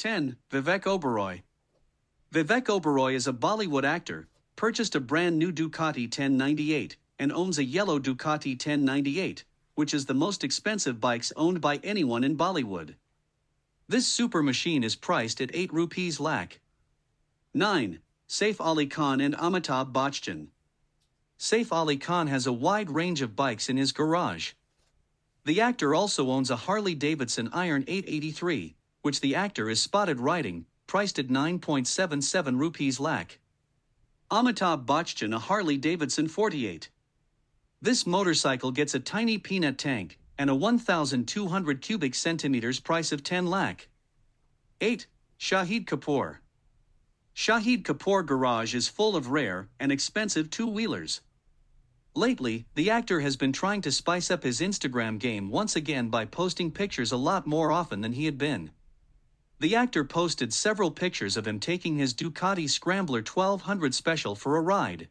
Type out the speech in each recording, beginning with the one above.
10. Vivek Oberoi Vivek Oberoi is a Bollywood actor, purchased a brand new Ducati 1098, and owns a yellow Ducati 1098, which is the most expensive bikes owned by anyone in Bollywood. This super machine is priced at 8 rupees lakh. 9. Saif Ali Khan and Amitabh Bachchan Saif Ali Khan has a wide range of bikes in his garage. The actor also owns a Harley Davidson Iron 883, which the actor is spotted riding, priced at 9.77 rupees lakh. Amitabh Bachchan a Harley Davidson 48. This motorcycle gets a tiny peanut tank and a 1,200 cubic centimeters price of 10 lakh. 8. Shahid Kapoor. Shahid Kapoor garage is full of rare and expensive two-wheelers. Lately, the actor has been trying to spice up his Instagram game once again by posting pictures a lot more often than he had been. The actor posted several pictures of him taking his Ducati Scrambler 1200 Special for a ride.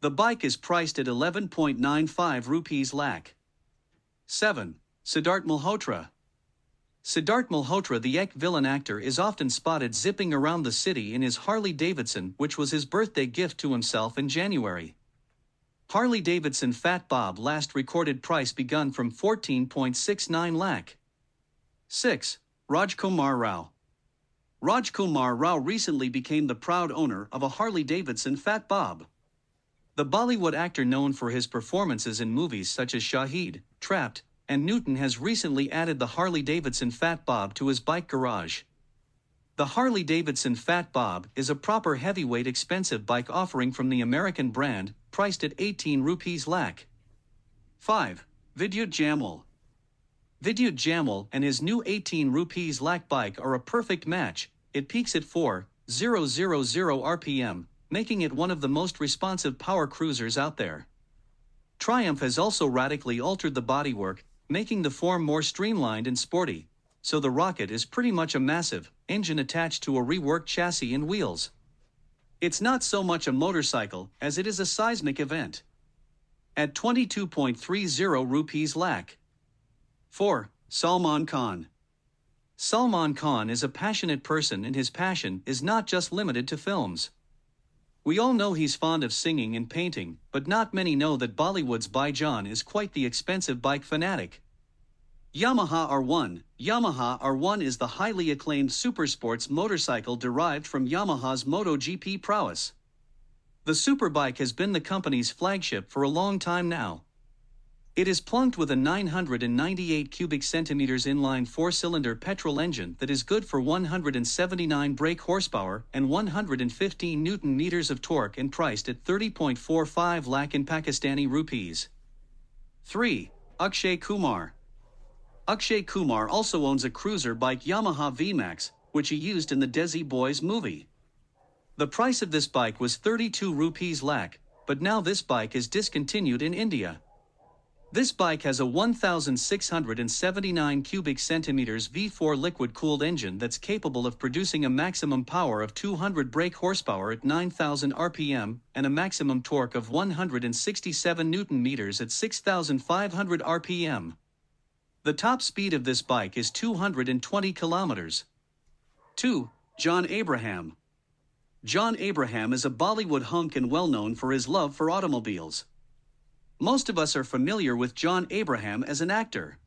The bike is priced at 11.95 rupees lakh. 7. Siddharth Malhotra Siddharth Malhotra the ek villain actor is often spotted zipping around the city in his Harley Davidson which was his birthday gift to himself in January. Harley Davidson Fat Bob last recorded price begun from 14.69 lakh. 6. Rajkumar Rao. Rajkumar Rao recently became the proud owner of a Harley Davidson Fat Bob. The Bollywood actor known for his performances in movies such as Shahid, Trapped, and Newton has recently added the Harley Davidson Fat Bob to his bike garage. The Harley Davidson Fat Bob is a proper heavyweight expensive bike offering from the American brand, priced at 18 rupees lakh. 5. Vidyut Jamal Vidya Jamal and his new 18 rupees lakh bike are a perfect match. It peaks at 4,000 RPM, making it one of the most responsive power cruisers out there. Triumph has also radically altered the bodywork, making the form more streamlined and sporty, so the Rocket is pretty much a massive engine attached to a reworked chassis and wheels. It's not so much a motorcycle as it is a seismic event. At 22.30 rupees lakh, 4. Salman Khan Salman Khan is a passionate person and his passion is not just limited to films. We all know he's fond of singing and painting, but not many know that Bollywood's John is quite the expensive bike fanatic. Yamaha R1 Yamaha R1 is the highly acclaimed supersports motorcycle derived from Yamaha's MotoGP prowess. The superbike has been the company's flagship for a long time now, it is plunked with a 998 cubic centimeters inline four-cylinder petrol engine that is good for 179 brake horsepower and 115 newton meters of torque and priced at 30.45 lakh in Pakistani rupees. 3. Akshay Kumar Akshay Kumar also owns a cruiser bike Yamaha VMAX, which he used in the Desi Boys movie. The price of this bike was 32 rupees lakh, but now this bike is discontinued in India. This bike has a 1,679 cubic centimeters V4 liquid-cooled engine that's capable of producing a maximum power of 200 brake horsepower at 9,000 RPM and a maximum torque of 167 newton meters at 6,500 RPM. The top speed of this bike is 220 kilometers. 2. John Abraham John Abraham is a Bollywood hunk and well known for his love for automobiles. Most of us are familiar with John Abraham as an actor.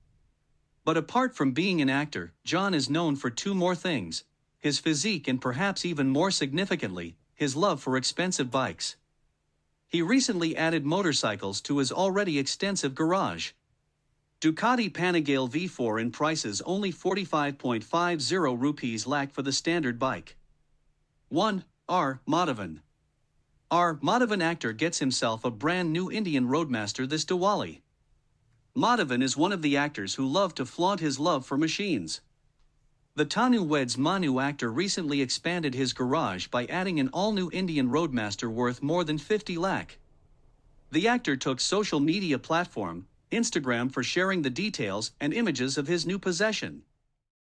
But apart from being an actor, John is known for two more things his physique and perhaps even more significantly, his love for expensive bikes. He recently added motorcycles to his already extensive garage. Ducati Panigale V4 in prices only 45.50 rupees lakh for the standard bike. 1. R. Madhavan our Madhavan actor gets himself a brand new Indian Roadmaster this Diwali. Madhavan is one of the actors who love to flaunt his love for machines. The Tanu Weds Manu actor recently expanded his garage by adding an all-new Indian Roadmaster worth more than 50 lakh. The actor took social media platform, Instagram for sharing the details and images of his new possession.